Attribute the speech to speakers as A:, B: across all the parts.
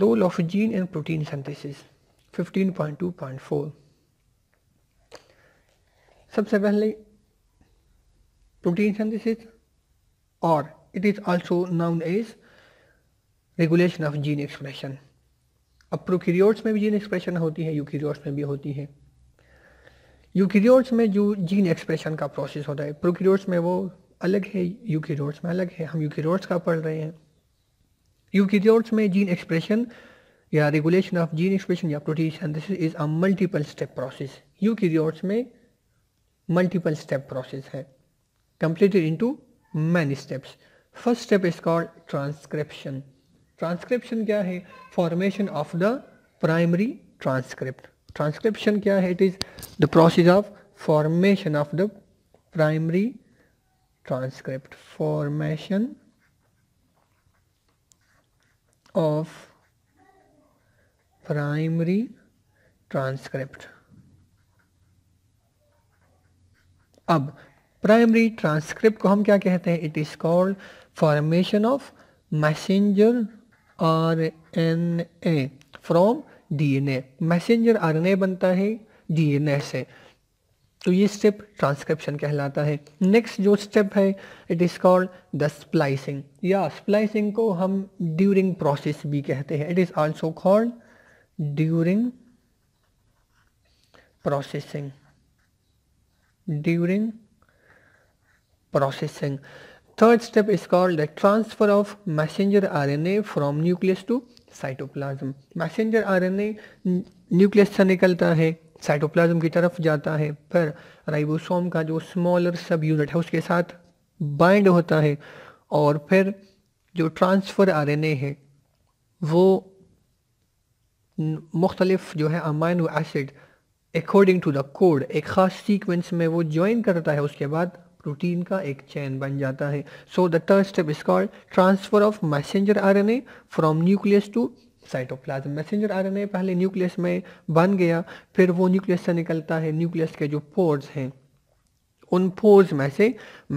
A: Role of gene in protein synthesis 15.2.4 सबसे पहले protein synthesis और it is also known as regulation of gene expression अब prokaryotes में भी जीन एक्सप्रेशन होती है यूक्रियोट्स में भी होती है यूक्रियोर्स में जो जीन एक्सप्रेशन का प्रोसेस होता है प्रोक्रियोर्स में वो अलग है यूक्रियोट्स में अलग है हम यूक्रियोट्स का पढ़ रहे हैं यूकेरियोट्स में जीन एक्सप्रेशन या रेगुलेशन ऑफ जीन एक्सप्रेशन या protein synthesis is a multiple step process eukaryotes में मल्टीपल स्टेप प्रोसेस है completed into many steps first step is called transcription transcription क्या है formation of the primary transcript transcription क्या है it is the process of formation of the primary transcript formation of primary transcript अब primary transcript को हम क्या कहते हैं it is called formation of messenger R N A from D N A messenger R N A बनता है D N ए से तो ये स्टेप ट्रांसक्रिप्शन कहलाता है नेक्स्ट जो स्टेप है it is called the splicing या स्प्लाइसिंग को हम ड्यूरिंग प्रोसेस भी कहते हैं it is also called during processing during processing third step is called the transfer of messenger RNA from nucleus to cytoplasm messenger RNA nucleus से निकलता है cytoplasm की तरफ जाता है पर राइबोसोम का जो स्मॉलर सब यूनिट है उसके साथ बाइंड होता है और फिर जो ट्रांसफ़र आरएनए है वो मुख्तलिफ जो है amino acid according to the code एक ख़ास सीक्वेंस में वो ज्वाइन करता है उसके बाद प्रोटीन का एक चैन बन जाता है so the third step is called transfer of messenger RNA from nucleus to cytoplasm messenger RNA पहले न्यूक्लियस में बन गया फिर वो न्यूक्लियस से निकलता है न्यूक्लियस के जो पोर्स हैं उन पोर्स में से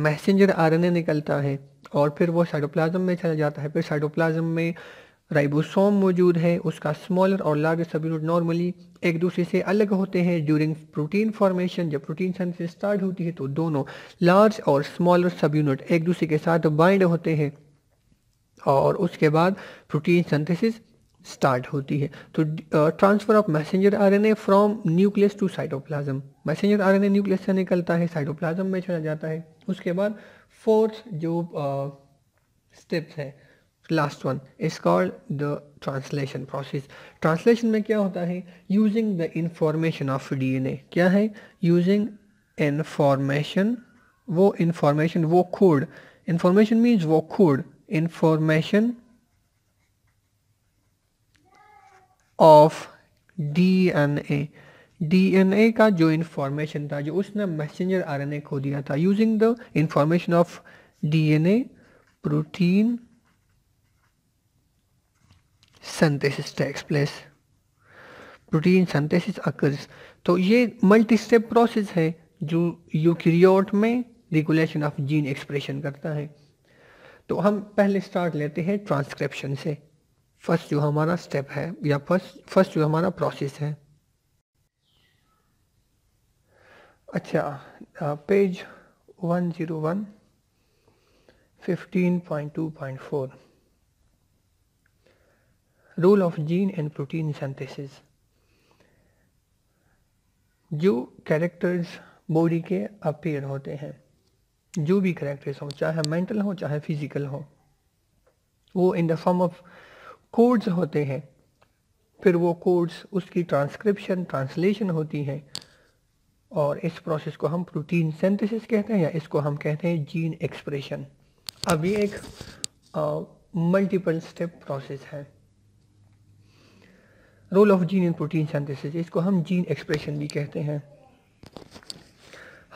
A: मैसेंजर आरएनए निकलता है और फिर वो साइटोप्लाज्म में चला जाता है फिर साइटोप्लाज्म में राइबोसोम मौजूद है उसका स्मॉलर और लार्जर सब यूनिट नॉर्मली एक दूसरे से अलग होते हैं ड्यूरिंग प्रोटीन फॉर्मेशन जब प्रोटीन सेंसिस स्टार्ट होती है तो दोनों लार्ज और स्मॉलर सब यूनिट एक दूसरे के साथ बाइंड होते हैं और उसके बाद प्रोटीन सिंथेसिस स्टार्ट होती है तो transfer of messenger RNA from nucleus to cytoplasm messenger RNA nucleus से निकलता है साइटोप्लाज्म में चला जाता है उसके बाद फोर्थ जो स्टेप्स है last one is called the translation process translation में क्या होता है using the information of DNA क्या है यूजिंग इंफॉर्मेशन वो इंफॉर्मेशन वो खोड इंफॉर्मेशन मीन्स वो खोड इंफॉर्मेशन ऑफ डीएनए डीएनए का जो इन्फॉर्मेशन था जो उसने मैसेंजर आरएनए खो दिया था using the information of DNA protein synthesis takes place protein synthesis occurs तो ये मल्टी स्टेप प्रोसेस है जो यूक्रियोट में रेगुलेशन ऑफ जीन एक्सप्रेशन करता है तो हम पहले स्टार्ट लेते हैं ट्रांसक्रिप्शन से फर्स्ट जो हमारा स्टेप है या फर्स्ट फर्स्ट जो हमारा प्रोसेस है अच्छा page one zero one fifteen point two point four role of gene and protein synthesis जो कैरेक्टर्स बॉडी के अपेयर होते हैं जो भी कैरेक्टर्स हो चाहे मेंटल हो चाहे फिजिकल हो वो in the form of codes होते हैं फिर वो कोड्स उसकी ट्रांसक्रिप्शन ट्रांसलेशन होती हैं और इस प्रोसेस को हम प्रोटीन सिंथेसिस कहते हैं या इसको हम कहते हैं जीन एक्सप्रेशन अब ये एक मल्टीपल स्टेप प्रोसेस है role of gene in protein synthesis इसको हम जीन एक्सप्रेशन भी कहते हैं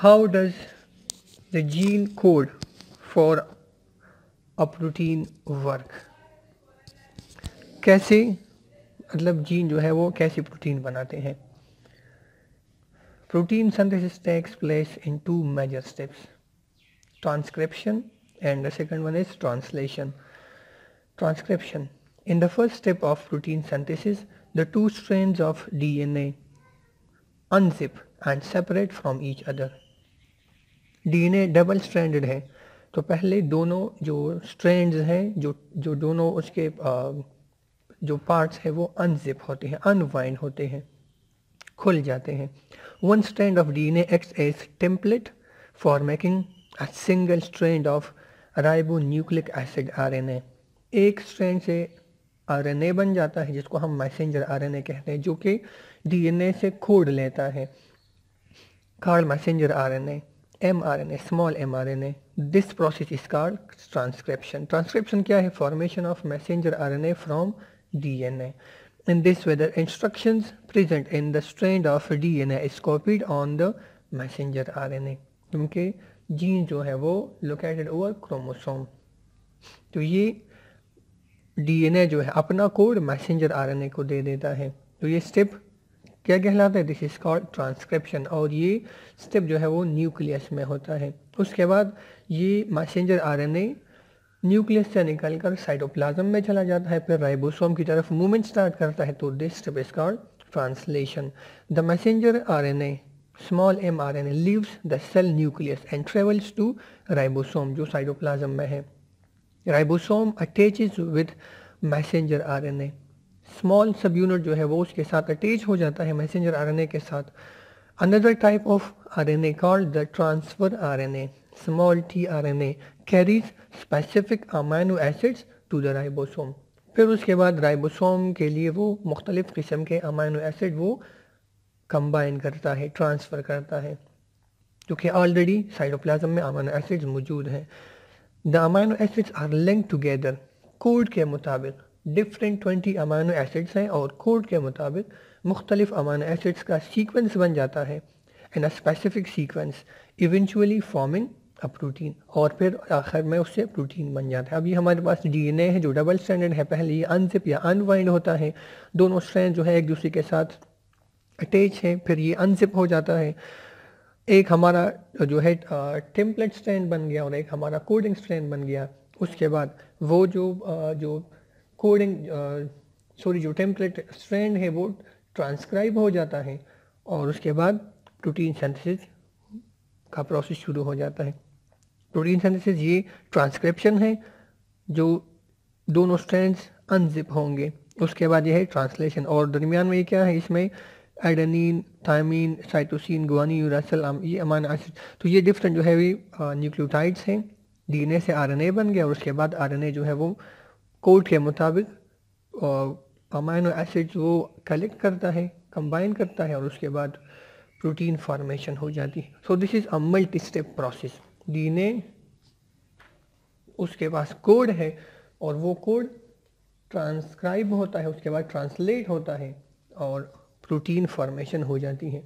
A: how does the gene code for a protein work कैसे मतलब जीन जो है वो कैसे प्रोटीन बनाते हैं protein synthesis takes place in two major steps transcription and the second one is translation transcription in the first step of protein synthesis the two strand of D N A unzip and separate from each other D N A double stranded है तो पहले दोनों जो strands हैं जो जो दोनों उसके जो पार्ट्स है वो अनजिप होते हैं अनवाइंड होते हैं खुल जाते हैं one strand of D N acts as template for making a single strand of ribonucleic acid RNA एक स्ट्रैंड से आरएनए बन जाता है जिसको हम मैसेंजर आरएनए कहते हैं जो कि डीएनए से खोड़ लेता है called messenger RNA mRNA, small mRNA. This process is called transcription transcription क्या है? Formation of messenger RNA from DNA. In this way the instructions present in the strand of DNA is copied on the messenger RNA. क्योंकि gene जो है वो located over chromosome तो ये DNA जो है अपना कोड मैसेंजर आरएनए को दे देता है तो ये स्टेप क्या कहलाता है दिस इज कॉल्ड ट्रांसक्रिप्शन और ये स्टेप जो है वो न्यूक्लियस में होता है उसके बाद ये मैसेंजर आरएनए न्यूक्लियस से निकलकर साइटोप्लाज्म में चला जाता है फिर राइबोसोम की तरफ मूवमेंट स्टार्ट करता है तो this step is called translation the messenger R N A small M R N A leaves the cell nucleus and travels to ribosome जो साइटोप्लाज्म में है ribosome attaches with messenger R N A small subunit जो है वो उसके साथ attach हो जाता है मैसेंजर आर एन ए के साथ another type of R N A called the transfer R N A small T R N A carries specific amino acids to the ribosome फिर उसके बाद राइबोसोम के लिए वो मुख्तलिफ़ किस्म के अमाइनो एसिड वो कंबाइन करता है ट्रांसफ़र करता है क्योंकि ऑलरेडी साइटोप्लाज्म में अमाइनो एसिड्स मौजूद हैं the amino acids are link together code के मुताबिक डिफरेंट ट्वेंटी अमाइनो एसिड्स हैं और कोड के मुताबिक मुख्तलिफ अमाइनो एसिड्स का सीक्वेंस बन जाता है in a specific sequence eventually forming अब प्रोटीन और फिर आखिर में उससे प्रोटीन बन जाता है अभी हमारे पास डीएनए है जो डबल स्टैंडर्ड है पहले ये अनजिप या अनवाइंड होता है दोनों स्ट्रैंड जो है एक दूसरे के साथ अटैच है फिर ये अनजिप हो जाता है एक हमारा जो है टेम्पलेट स्ट्रैंड बन गया और एक हमारा कोडिंग स्ट्रैंड बन गया उसके बाद वो जो आ, जो कोडिंग सॉरी जो टेम्पलेट स्ट्रैंड है वो ट्रांसक्राइब हो जाता है और उसके बाद प्रोटीन सेंथिस का प्रोसेस शुरू हो जाता है प्रोटीन तो सिंथेसिस ये ट्रांसक्रिप्शन है जो दोनों स्ट्रैंड्स अनजिप होंगे उसके बाद यह है ट्रांसलेशन और दरमियान में ये क्या है इसमें adenine thymine cytosine guanine uracil ये अमानो एसिड तो ये डिफरेंट जो है वे न्यूक्लियोटाइड्स हैं डीएनए से आरएनए बन गया और उसके बाद आरएनए जो है वो कोड के मुताबिक अमानो एसिड्स वो कलेक्ट करता है कंबाइन करता है और उसके बाद प्रोटीन फॉर्मेशन हो जाती है so this is a multi step process डीने उसके पास कोड है और वो कोड ट्रांसक्राइब होता है उसके बाद ट्रांसलेट होता है और प्रोटीन फॉर्मेशन हो जाती है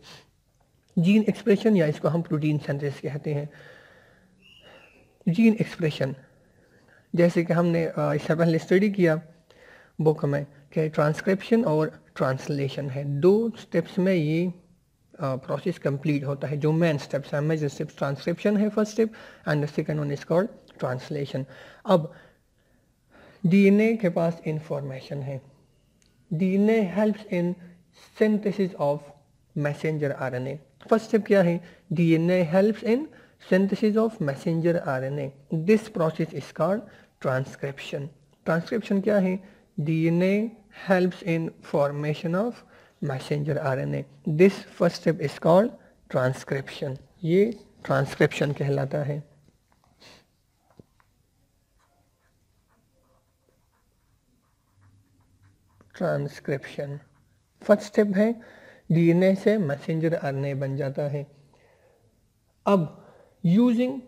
A: जीन एक्सप्रेशन या इसको हम प्रोटीन सेंथेसिस कहते हैं जीन एक्सप्रेशन जैसे कि हमने इससे पहले स्टडी किया बुक में कि ट्रांसक्रिप्शन और ट्रांसलेशन है दो स्टेप्स में ये प्रोसेस कंप्लीट होता है जो मेन स्टेप्स हैं मेजर स्टेप्स ट्रांसक्रिप्शन है first step and second one is called translation अब डीएनए के पास इंफॉर्मेशन है DNA helps in synthesis of messenger RNA first step क्या है DNA helps in synthesis of messenger RNA. This process is called transcription transcription क्या है? DNA helps in formation of messenger RNA this first step is called transcription ये transcription कहलाता है transcription first step है DNA से messenger RNA बन जाता है अब यूजिंग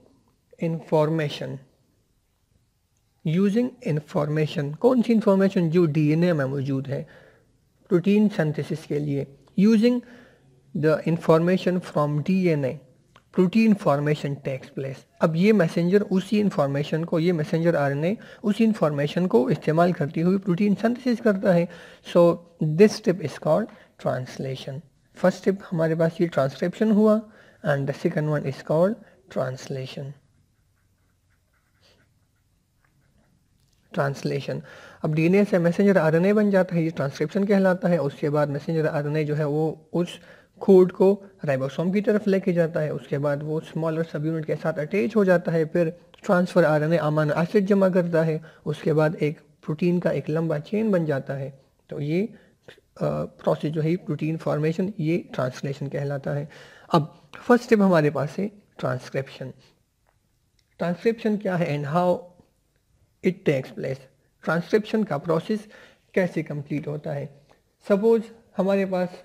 A: इंफॉर्मेशन यूजिंग इंफॉर्मेशन कौन सी इंफॉर्मेशन जो डीएनए में मौजूद है प्रोटीन सिंथेसिस के लिए using the information from DNA protein formation takes place अब ये मैसेंजर उसी इंफॉर्मेशन को ये मैसेंजर ए उसी इंफॉर्मेशन को इस्तेमाल करती हुई प्रोटीन सिंथेसिस करता है so this step is called translation first step हमारे पास ये ट्रांसक्रिप्शन हुआ and the second one is called translation translation अब डीएनए से मैसेंजर आरएनए बन जाता है ये ट्रांसक्रिप्शन कहलाता है उसके बाद मैसेंजर आरएनए जो है वो उस कोड को राइबोसोम की तरफ लेके जाता है उसके बाद वो स्मॉलर सब यूनिट के साथ अटैच हो जाता है फिर ट्रांसफ़र आरएनए अमानो एसिड जमा करता है उसके बाद एक प्रोटीन का एक लंबा चेन बन जाता है तो ये प्रोसेस जो है प्रोटीन फॉर्मेशन ये ट्रांसलेशन कहलाता है अब फर्स्ट स्टेप हमारे पास है ट्रांसक्रिप्शन ट्रांसक्रिप्शन क्या है and how it takes place transcription का प्रोसेस कैसे कंप्लीट होता है सपोज हमारे पास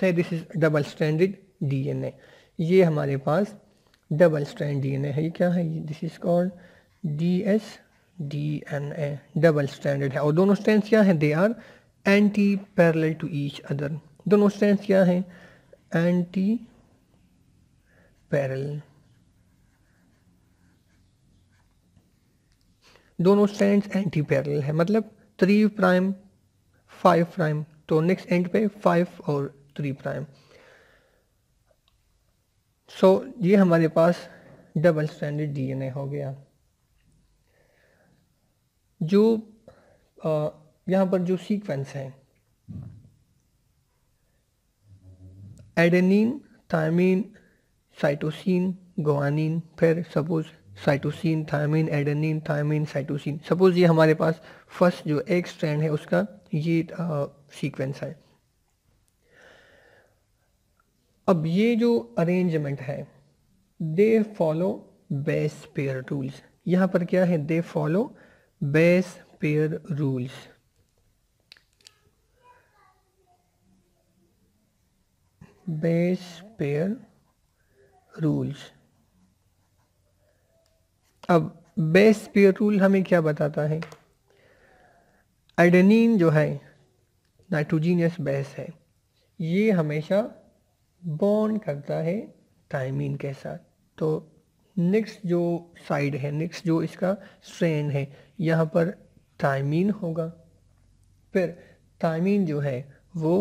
A: से this is double standard DNA ये हमारे पास डबल स्टैंड डीएनए है ये क्या है this is called D S D N A double standard है और दोनों स्टैंड क्या हैं they are antiparallel to each other दोनों स्टैंड क्या हैं एंटी पैरल दोनों स्टैंड एंटी पैरल है मतलब थ्री प्राइम फाइव प्राइम तो नेक्स्ट एंड पे फाइव और थ्री प्राइम सो ये हमारे पास डबल स्टैंडर्ड डीएनए हो गया जो यहाँ पर जो सीक्वेंस है एडेनिन थायमिन साइटोसिन गोवानिन फिर suppose cytosine thymine adenine thymine cytosine suppose ये हमारे पास फर्स्ट जो एक स्ट्रैंड है उसका ये सीक्वेंस है अब ये जो अरेंजमेंट है they follow base pair rules यहाँ पर क्या है they follow base pair rules base pair rules अब बेस पेयर रूल हमें क्या बताता है आइडेनिन जो है नाइट्रोजीनियस बेस है ये हमेशा बॉन्ड करता है थायमिन के साथ तो नेक्स्ट जो साइड है नेक्स्ट जो इसका स्ट्रेन है यहाँ पर थायमिन होगा फिर थायमिन जो है वो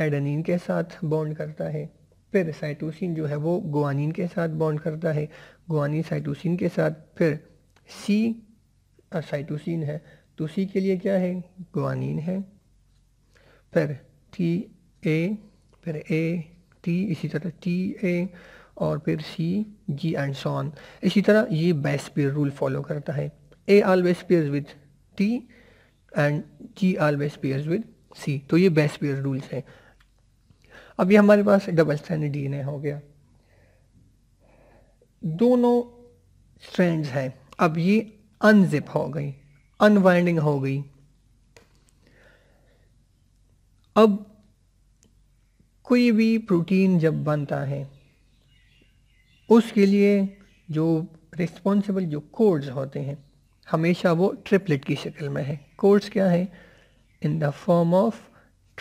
A: एडेनिन के साथ बॉन्ड करता है फिर साइटोसिन जो है वो गुआनिन के साथ बॉन्ड करता है गुआनी साइटोसिन के साथ फिर सी साइटोसिन है तो सी के लिए क्या है गुआनिन है फिर टी ए फिर ए टी इसी तरह टी ए और फिर सी जी एंड सॉन इसी तरह ये बेस्पियर रूल फॉलो करता है A always pairs with T and G always pairs with C तो ये बेस्पियर रूल्स हैं अब ये हमारे पास डबल स्टैंडर्ड डी हो गया दोनों स्ट्रैंड्स हैं अब ये अनजिप हो गई अनवाइंडिंग हो गई अब कोई भी प्रोटीन जब बनता है उसके लिए जो रिस्पॉन्सिबल जो कोड्स होते हैं हमेशा वो ट्रिपलेट की शक्ल में है कोड्स क्या है in the form of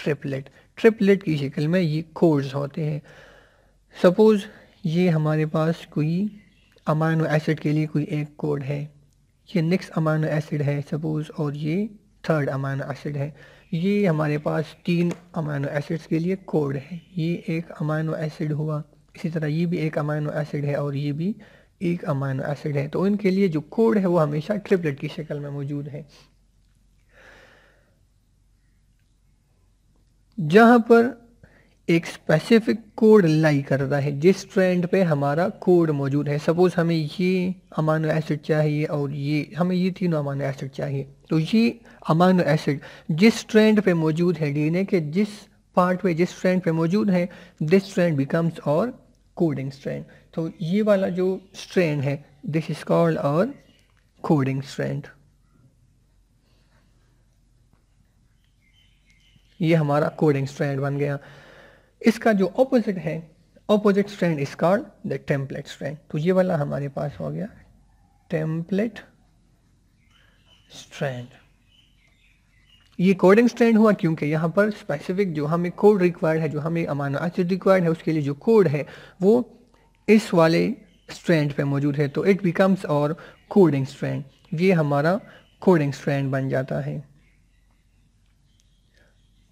A: triplet triplet की शक्ल में ये कोड्स होते हैं सपोज़ ये हमारे पास कोई अमानो एसिड के लिए कोई एक कोड है ये नेक्स्ट अमानो एसिड है सपोज़ और ये थर्ड अमानो एसिड है ये हमारे पास तीन अमानो एसिड्स के लिए कोड है ये एक अमानो एसिड हुआ इसी तरह ये भी एक अमानो एसिड है और ये भी एक अमानो एसिड है तो इनके लिए जो कोड है वो हमेशा ट्रिपलेट की शक्ल में मौजूद है जहाँ पर एक स्पेसिफिक कोड लाई करता है जिस ट्रेंड पे हमारा कोड मौजूद है सपोज़ हमें ये अमानो एसिड चाहिए और ये हमें ये तीनों अमानो एसिड चाहिए तो ये अमानो एसिड जिस ट्रेंड पे मौजूद है डीएनए के जिस पार्ट पे जिस ट्रेंड पे मौजूद है दिस ट्रेंड बिकम्स और कोडिंग स्ट्रेंड तो ये वाला जो स्ट्रेंड है दिस इज कॉल्ड और कोडिंग स्ट्रेंड ये हमारा कोडिंग स्ट्रैंड बन गया इसका जो ऑपोजिट है opposite strand is called the template strand तो ये वाला हमारे पास हो गया टेम्पलेट स्ट्रैंड ये कोडिंग स्ट्रैंड हुआ क्योंकि यहाँ पर स्पेसिफिक जो हमें कोड रिक्वायर्ड है जो हमें अमानो एसिड रिक्वायर्ड है उसके लिए जो कोड है वो इस वाले स्ट्रैंड पे मौजूद है तो इट बिकम्स और कोडिंग स्ट्रैंड ये हमारा कोडिंग स्ट्रैंड बन जाता है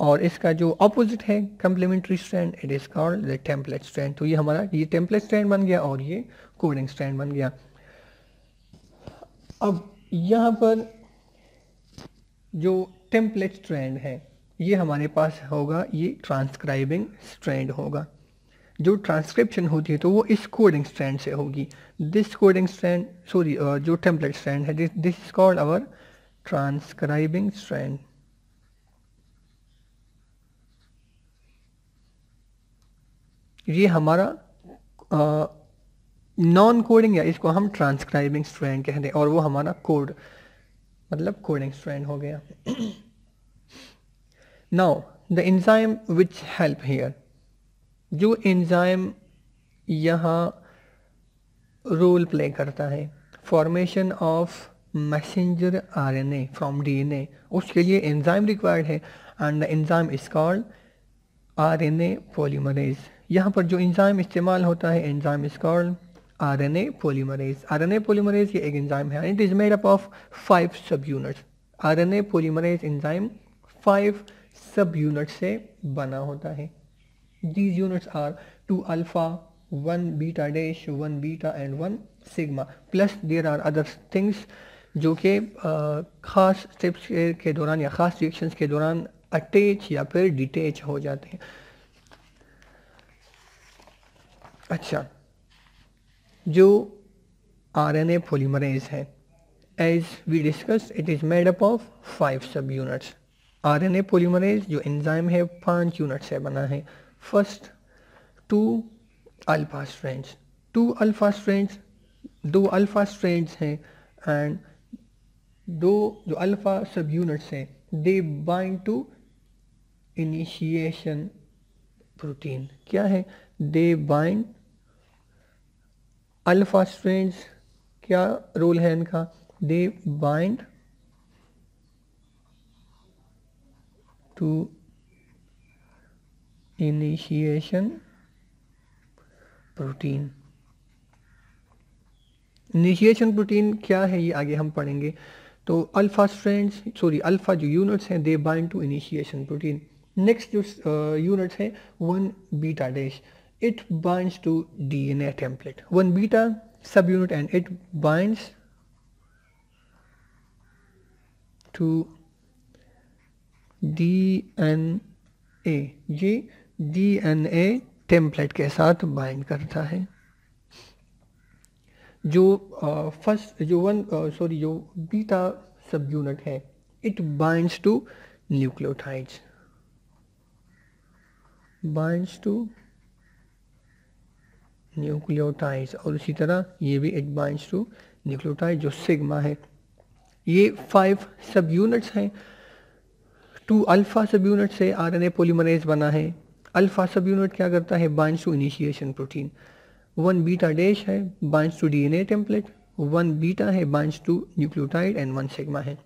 A: और इसका जो अपोजिट है complementary strand it is called the template strand तो ये हमारा ये टेम्पलेट स्ट्रैंड बन गया और ये कोडिंग स्ट्रैंड बन गया अब यहाँ पर जो टेम्पलेट स्ट्रैंड है ये हमारे पास होगा ये ट्रांसक्राइबिंग स्ट्रैंड होगा जो ट्रांसक्रिप्शन होती है तो वो इस कोडिंग स्ट्रैंड से होगी दिस कोडिंग स्ट्रैंड सॉरी जो टेम्पलेट स्ट्रैंड है this is called our transcribing strand ये हमारा नॉन कोडिंग है इसको हम ट्रांसक्राइबिंग स्ट्रैंड कहते हैं और वो हमारा कोड मतलब कोडिंग स्ट्रैंड हो गया now the enzyme which help here जो एंजाइम यहाँ रोल प्ले करता है formation of messenger RNA from DNA उसके लिए एंजाइम रिक्वायर्ड है and the enzyme is called RNA polymerase यहाँ पर जो इंजाइम इस्तेमाल होता है enzyme is called R N A polymerase R N A polymerase ये एक एंजाइम है it is made up of five subunits R N A polymerase enzyme five सब यूनिट से बना होता है these units are two alpha one beta dash one beta and one sigma plus there are other things जो कि ख़ास steps के, के दौरान या ख़ास रिएक्शंस के दौरान अटैच या फिर डिटैच हो जाते हैं अच्छा जो आरएनए पॉलीमरेज है as we discuss it is made up of five subunits RNA polymerase जो एंजाइम है पांच यूनिट से बना है first two alpha strands two alpha strands दो अल्फा स्ट्रेंड्स हैं एंड दो जो अल्फा सब यूनिट्स हैं they bind to initiation protein क्या है दे बाइंड अल्फा स्ट्रेंज क्या रोल है इनका they bind to initiation protein initiation protein क्या है ये आगे हम पढ़ेंगे तो अल्फा स्ट्रेंड्स सॉरी अल्फा जो यूनिट्स हैं they bind to initiation protein next जो यूनिट्स हैं one beta dash it binds to DNA template. One beta subunit and it binds to DNA ये DNA टेम्पलेट के साथ बाइंड करता है जो फर्स्ट जो वन सॉरी जो बीटा सब यूनिट है it binds to nucleotides binds to nucleotides और इसी तरह ये भी एडवांस टू न्यूक्लियोटाइड जो सिग्मा है ये फाइव सब यूनिट्स हैं टू अल्फ़ा सब यूनिट से आरएनए पॉलीमरेज बना है अल्फ़ा सब यूनिट क्या करता है binds to initiation protein one beta dash है binds to DNA template one beta है binds to nucleotide and one sigma है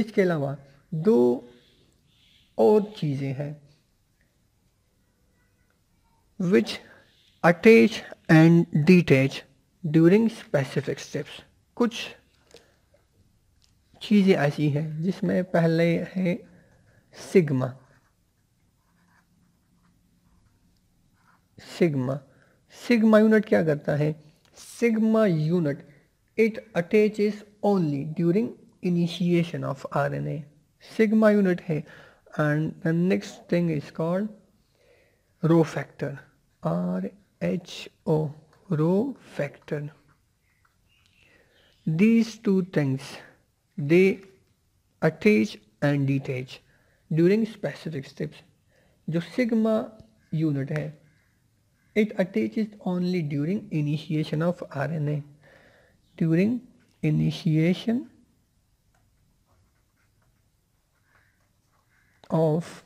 A: इसके अलावा दो और चीज़ें हैं which attach and detach during specific steps कुछ चीज़ें ऐसी हैं जिसमें पहले है सिग्मा सिग्मा सिग्मा यूनिट क्या करता है sigma unit it attaches only during initiation of RNA sigma unit है and the next thing is called rho factor R H O row factor. These two things they attach and detach during specific steps. जो sigma unit है it attaches only during initiation of RNA. During initiation of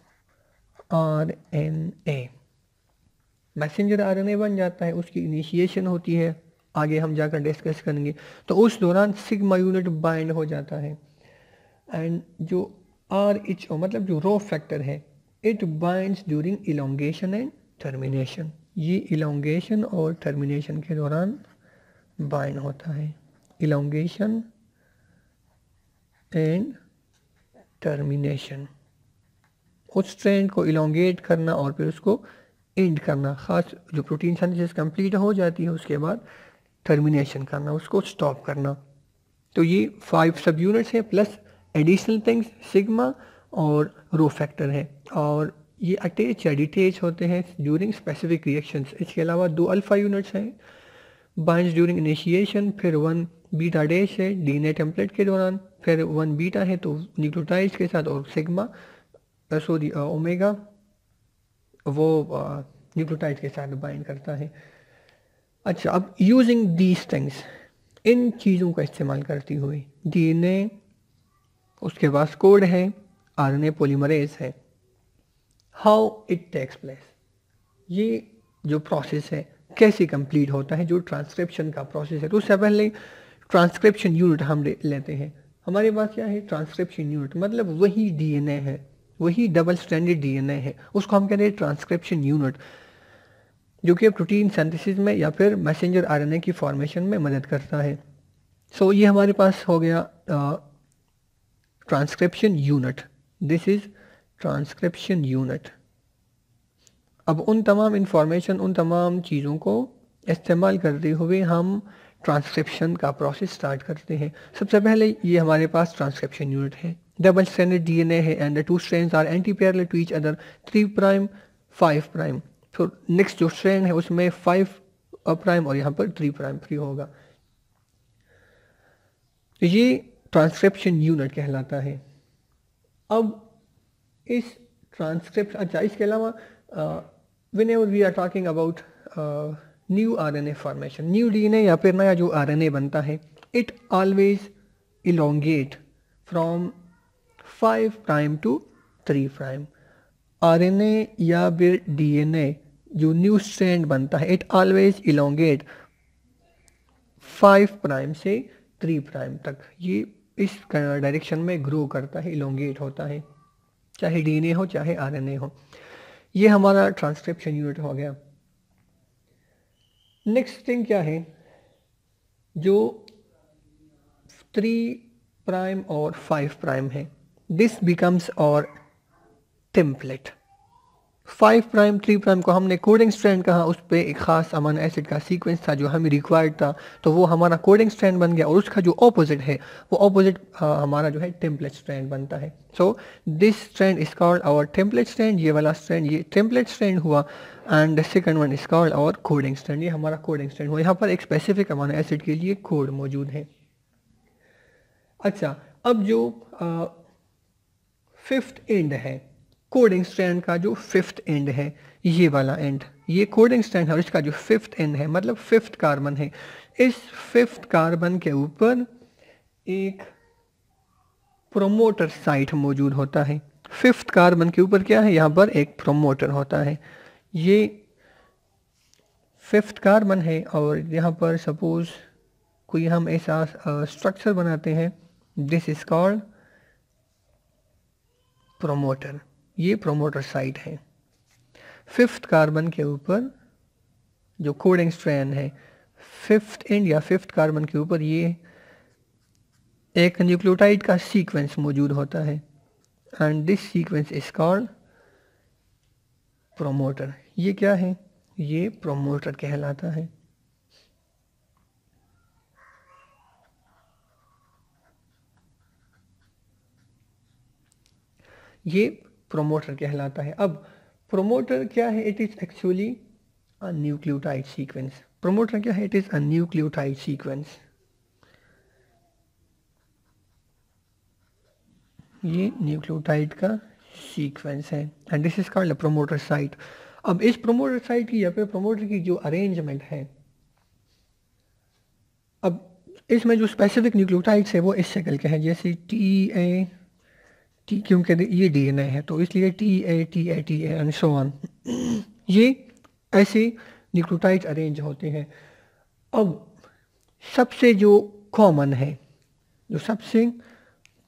A: RNA. Messenger R बन जाता है उसकी initiation होती है आगे हम जाकर डिस्कस करेंगे तो उस दौरान सिग्मा यूनिट बाइंड हो जाता है एंड जो आर एच ओ मतलब जो रो फैक्टर है it binds during elongation and termination ये इलोंगेशन और टर्मिनेशन के दौरान बाइंड होता है इलोंगेशन एंड टर्मिनेशन उस ट्रेंड को इलोंगेट करना और फिर उसको एंड करना खास जो प्रोटीन सेंथिस कंप्लीट हो जाती है उसके बाद टर्मिनेशन करना उसको स्टॉप करना तो ये फाइव सब यूनिट्स हैं प्लस एडिशनल थिंग्स सिग्मा और रो फैक्टर है और ये अटैच या डिटेच होते हैं ड्यूरिंग स्पेसिफिक रिएक्शंस इसके अलावा दो अल्फ़ा यूनिट्स हैं बाइंस ड्यूरिंग इनिशिएशन फिर वन बीटा डैश है डीएनए टेम्पलेट के दौरान फिर वन बीटा है तो न्यूक्लियोटाइड्स के साथ और सिग्मा सॉरी ओमेगा वो न्यूक्लियोटाइड के साथ बाइंड करता है अच्छा अब यूजिंग दीज थिंग्स इन चीज़ों का इस्तेमाल करती हुई डी उसके पास कोड है आरएनए पॉलीमरेज है हाउ इट टेक्स प्लेस ये जो प्रोसेस है कैसे कंप्लीट होता है जो ट्रांसक्रिप्शन का प्रोसेस है तो उससे पहले ट्रांसक्रिप्शन यूनिट हम लेते हैं हमारे पास क्या है ट्रांसक्रिप्शन यूनिट मतलब वही डीएनए है वही डबल स्टैंडर्ड डीएनए है उसको हम कहते हैं ट्रांसक्रिप्शन यूनिट जो कि प्रोटीन सेंथिस में या फिर मैसेंजर आरएनए की फॉर्मेशन में मदद करता है सो so, ये हमारे पास हो गया transcription unit this is transcription unit अब उन तमाम इंफॉर्मेशन उन तमाम चीज़ों को इस्तेमाल करते हुए हम ट्रांसक्रिप्शन का प्रोसेस स्टार्ट करते हैं सबसे पहले ये हमारे पास ट्रांसक्रिप्शन यूनिट है double-stranded DNA here and the two strands are anti-parallel to each other 3 prime 5 prime तो नेक्स्ट जो स्ट्रैंड है उसमें 5 प्राइम और यहाँ पर 3 प्राइम फ्री होगा तो ये ट्रांसक्रिप्शन यूनिट कहलाता है अब इस ट्रांसक्रिप्शन अच्छा इसके अलावा whenever we are talking about new RNA formation new DNA या फिर नया जो आरएनए बनता है it always elongate from five prime to three prime RNA या फिर डीएनए जो न्यू स्ट्रैंड बनता है it always elongate five prime से थ्री प्राइम तक ये इस डायरेक्शन में ग्रो करता है इलोंगेट होता है चाहे डीएनए हो चाहे आरएनए हो ये हमारा ट्रांसक्रिप्शन यूनिट हो गया नेक्स्ट थिंग क्या है जो थ्री प्राइम और फाइव प्राइम है दिस बिकम्स और template five prime three prime को हमने कोडिंग स्ट्रैंड कहा उस पर एक खास अमन एसिड का सीक्वेंस था जो हमें रिक्वायर्ड था तो वो हमारा कोडिंग स्ट्रैंड बन गया और उसका जो ऑपोजिट है वो ऑपोजिट हमारा जो है टेम्पलेट स्ट्रैंड बनता है so this strand is called our template strand ये वाला स्ट्रैंड ये टेम्पलेट स्ट्रैंड हुआ and second one is called our coding strand ये हमारा कोडिंग स्ट्रैंड हुआ यहाँ पर एक स्पेसिफिक अमन एसिड के लिए कोड मौजूद है अच्छा अब जो फिफ्थ एंड है कोडिंग स्ट्रैंड का जो फिफ्थ एंड है ये वाला एंड ये कोडिंग स्ट्रैंड है और इसका जो फिफ्थ एंड है मतलब फिफ्थ कार्बन है इस फिफ्थ कार्बन के ऊपर एक प्रोमोटर साइट मौजूद होता है फिफ्थ कार्बन के ऊपर क्या है यहाँ पर एक प्रोमोटर होता है ये फिफ्थ कार्बन है और यहाँ पर सपोज़ कोई हम ऐसा स्ट्रक्चर बनाते हैं दिस इज़ कॉल्ड प्रोमोटर ये प्रोमोटर साइट है फिफ्थ कार्बन के ऊपर जो कोडिंग स्ट्रैंड है फिफ्थ एंड या फिफ्थ कार्बन के ऊपर ये एक न्यूक्लियोटाइड का सीक्वेंस मौजूद होता है and this sequence is called promoter ये क्या है ये प्रोमोटर कहलाता है ये प्रोमोटर कहलाता है अब प्रोमोटर क्या है it is actually a nucleotide sequence promoter क्या है it is a nucleotide sequence ये न्यूक्लियोटाइड का सीक्वेंस है and this is called promoter site अब इस प्रोमोटर साइट की या फिर प्रोमोटर की जो अरेंजमेंट है अब इसमें जो स्पेसिफिक न्यूक्लियोटाइड्स है वो इस शक्ल के हैं जैसे टी ए टी क्योंकि ये डीएनए है तो इसलिए T A T A T N and so on ये ऐसे न्यूक्लियोटाइड अरेंज होते हैं अब सबसे जो कॉमन है जो सबसे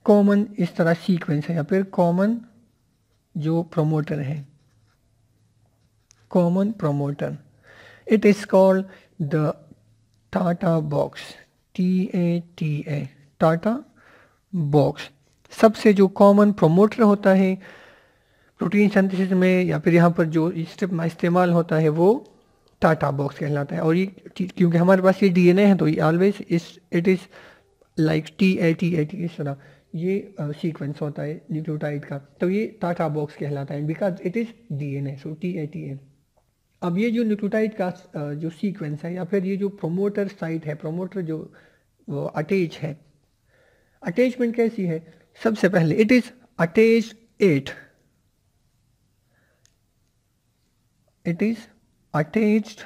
A: कॉमन इस तरह सीक्वेंस है या फिर कॉमन जो प्रोमोटर है common promoter it is called the TATA box T A T A TATA box सबसे जो कॉमन प्रोमोटर होता है प्रोटीन सेंथिस में या फिर यहाँ पर जो स्टेप इस्तेमाल होता है वो टाटा बॉक्स कहलाता है और ये क्योंकि हमारे पास ये डीएनए है तो ये always is it is like T A T A T इस तरह ये सीक्वेंस होता है न्यूक्लियोटाइड का तो ये टाटा बॉक्स कहलाता है because it is DNA so T A T A अब ये जो न्यूक्लियोटाइड का जो सीक्वेंस है या फिर ये जो प्रोमोटर साइट है प्रोमोटर जो अटैच है अटैचमेंट कैसी है सबसे पहले it is attach at it is attach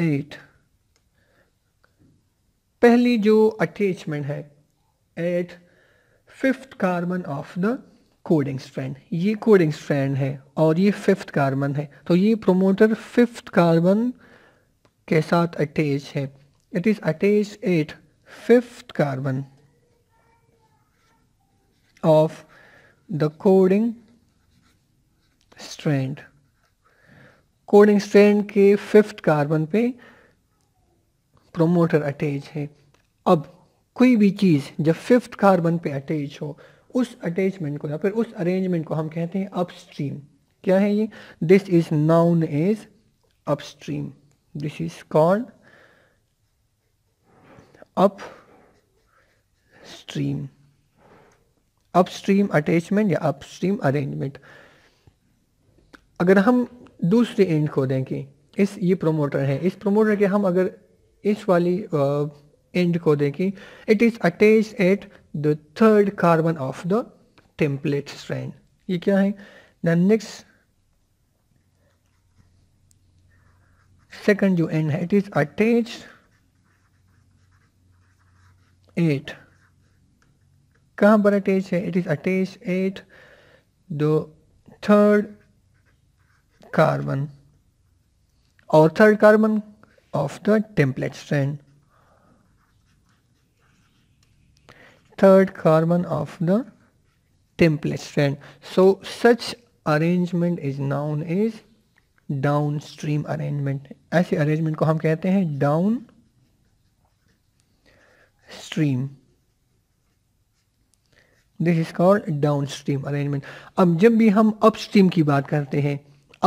A: at पहली जो अटैचमेंट है at fifth carbon of the coding strand ये कोडिंग स्ट्रैंड है और ये फिफ्थ कार्बन है तो ये प्रोमोटर फिफ्थ कार्बन के साथ अटैच है it is attach at fifth carbon of the coding strand coding strand के फिफ्थ कार्बन पे प्रोमोटर अटैच है अब कोई भी चीज़ जब फिफ्थ कार्बन पे अटैच हो उस अटैचमेंट को या फिर उस अरेंजमेंट को हम कहते हैं अपस्ट्रीम क्या है ये this is known as upstream this is called upstream upstream attachment या upstream arrangement अगर हम दूसरे एंड को देखें इस ये प्रोमोटर है इस प्रोमोटर के हम अगर इस वाली एंड को देखें it is attach at the third carbon of the template strand ये क्या है the next second you and it is attached It. कहाँ पर अटैच है it is attach at the third carbon और third carbon of the template strand third carbon of the template strand so such arrangement is known as downstream arrangement ऐसे arrangement को हम कहते हैं downstream this is called downstream arrangement अब जब भी हम अप स्ट्रीम की बात करते हैं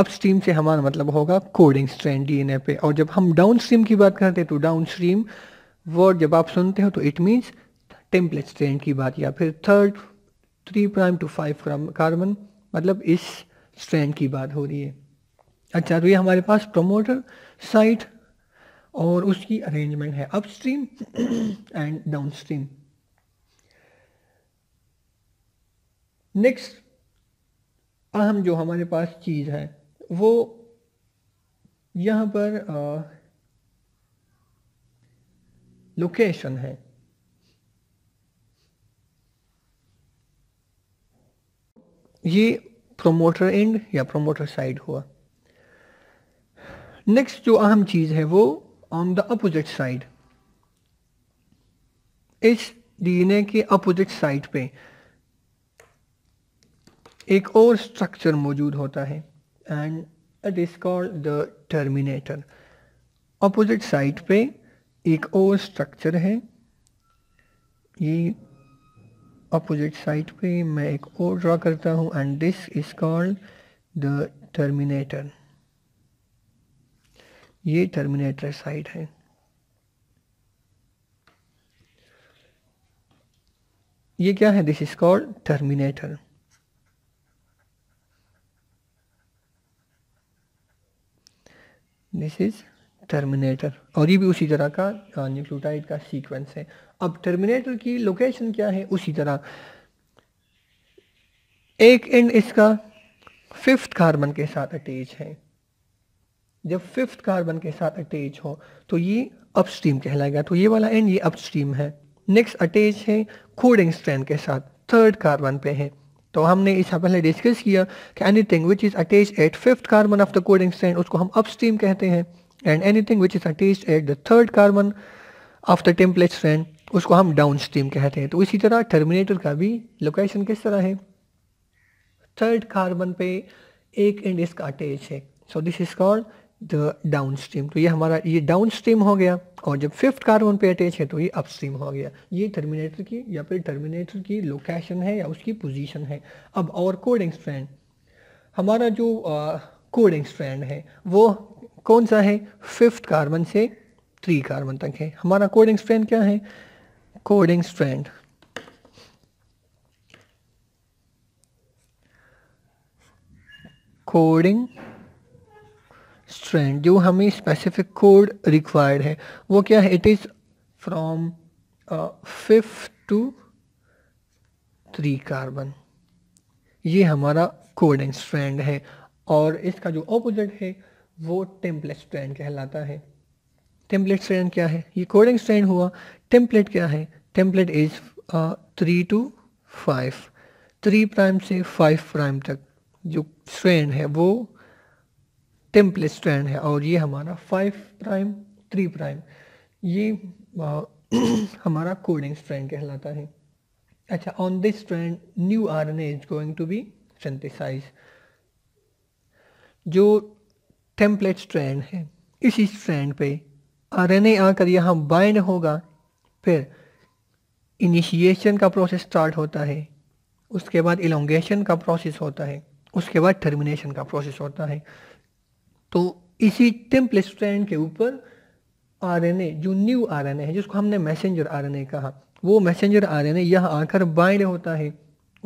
A: अप स्ट्रीम से हमारा मतलब होगा कोडिंग स्ट्रैंड डीएनए पे और जब हम डाउन स्ट्रीम की बात करते हैं तो डाउन स्ट्रीम वर्ड जब आप सुनते हो तो इट मीन्स टेम्पलेट स्ट्रैंड की बात या फिर third three prime to five carbon मतलब इस स्ट्रैंड की बात हो रही है अच्छा तो ये हमारे पास प्रमोटर साइट और उसकी अरेंजमेंट है अपस्ट्रीम एंड डाउनस्ट्रीम नेक्स्ट अहम जो हमारे पास चीज़ है वो यहां पर लोकेशन है ये प्रोमोटर एंड या प्रोमोटर साइड हुआ नेक्स्ट जो अहम चीज़ है वो ऑन द अपोजिट साइड इस डीएनए के अपोजिट साइड पे एक और स्ट्रक्चर मौजूद होता है and it is called the terminator opposite side पे एक और स्ट्रक्चर है ये अपोजिट साइड पे मैं एक और ड्रा करता हूँ and this is called the terminator ये टर्मिनेटर साइड है ये क्या है this is called terminator this is terminator और ये भी उसी तरह का न्यूक्लियोटाइड का सीक्वेंस है अब टर्मिनेटर की लोकेशन क्या है उसी तरह एक एंड इसका फिफ्थ कार्बन के साथ अटैच है जब फिफ्थ कार्बन के साथ अटैच हो तो ये अपस्ट्रीम कहलाएगा तो ये वाला एंड ये अपस्ट्रीम है नेक्स्ट अटैच है कोडिंग स्ट्रैंड के साथ थर्ड कार्बन पे है तो हमने इससे पहले डिस्कस किया कि anything which is attach at fifth carbon of the coding strand उसको हम अपस्ट्रीम कहते हैं and anything which is attach at the third carbon of the template strand उसको हम डाउन स्ट्रीम कहते हैं तो इसी तरह टर्मिनेटर का भी लोकेशन किस तरह है थर्ड कार्बन पे एक एंड इसका अटैच है so this is called the downstream तो ये हमारा ये डाउन स्ट्रीम हो गया और जब फिफ्थ कार्बन पे अटैच है तो ये अपस्ट्रीम हो गया ये टर्मिनेटर की या फिर टर्मिनेटर की लोकेशन है या उसकी पोजीशन है अब और कोडिंग स्ट्रैंड हमारा जो कोडिंग स्ट्रैंड है वो कौन सा है फिफ्थ कार्बन से थ्री कार्बन तक है हमारा कोडिंग स्ट्रैंड क्या है कोडिंग स्ट्रैंड कोडिंग स्ट्रैंड जो हमें स्पेसिफिक कोड रिक्वायर्ड है वो क्या है it is from fifth to three carbon ये हमारा कोडिंग स्ट्रैंड है और इसका जो ऑपोजिट है वो टेम्पलेट स्ट्रैंड कहलाता है टेम्पलेट स्ट्रैंड क्या है ये कोडिंग स्ट्रैंड हुआ टेम्पलेट क्या है template is three to five three prime से फाइव प्राइम तक जो स्ट्रैंड है वो टेम्पलेट स्टैंड है और ये हमारा फाइव प्राइम थ्री प्राइम ये आ, हमारा कोडिंग स्ट्रैंड कहलाता है अच्छा on this strand new R N A is going to be synthesize जो टेम्पलेट स्ट्रैंड है इसी स्ट्रैंड पे आर एन ए आकर यहाँ बाइंड होगा फिर इनिशिएशन का प्रोसेस स्टार्ट होता है उसके बाद इलोंगेशन का प्रोसेस होता है उसके बाद टर्मिनेशन का प्रोसेस होता है तो इसी टेम्पल स्ट्रैंड के ऊपर आरएनए जो न्यू आरएनए है जिसको हमने मैसेंजर आरएनए कहा वो मैसेंजर आरएनए यह आकर बाइंड होता है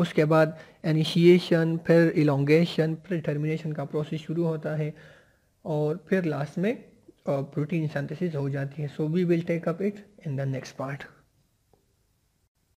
A: उसके बाद एनिशिएशन फिर इलोंगेशन फिर टर्मिनेशन का प्रोसेस शुरू होता है और फिर लास्ट में प्रोटीन सेंथिस हो जाती है so we will take up it in the next part